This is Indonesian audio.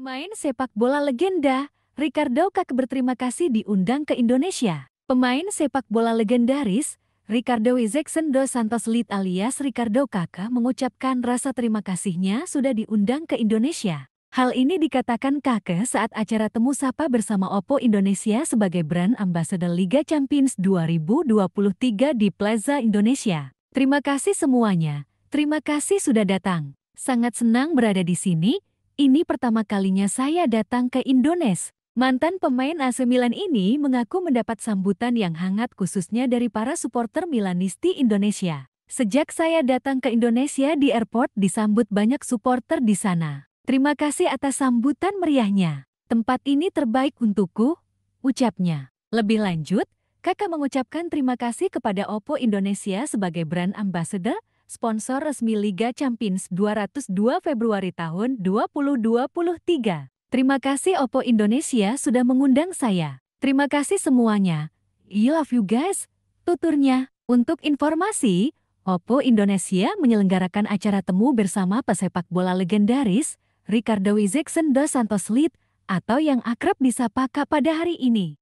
Pemain sepak bola legenda, Ricardo Kak berterima kasih diundang ke Indonesia. Pemain sepak bola legendaris, Ricardo Wizekson dos Santos Lid alias Ricardo Kaka mengucapkan rasa terima kasihnya sudah diundang ke Indonesia. Hal ini dikatakan Kaka saat acara temu sapa bersama Oppo Indonesia sebagai brand ambassador Liga Champions 2023 di Plaza Indonesia. Terima kasih semuanya. Terima kasih sudah datang. Sangat senang berada di sini ini pertama kalinya saya datang ke Indonesia. Mantan pemain AC Milan ini mengaku mendapat sambutan yang hangat khususnya dari para supporter Milanisti Indonesia. Sejak saya datang ke Indonesia di airport disambut banyak supporter di sana. Terima kasih atas sambutan meriahnya. Tempat ini terbaik untukku, ucapnya. Lebih lanjut, Kakak mengucapkan terima kasih kepada Oppo Indonesia sebagai brand ambassador sponsor resmi Liga Champions 202 Februari tahun 2023. Terima kasih Oppo Indonesia sudah mengundang saya. Terima kasih semuanya. I love you guys. Tuturnya, untuk informasi, Oppo Indonesia menyelenggarakan acara temu bersama pesepak bola legendaris Ricardo Wizekson dos Santos Lid atau yang akrab disapa Kak pada hari ini.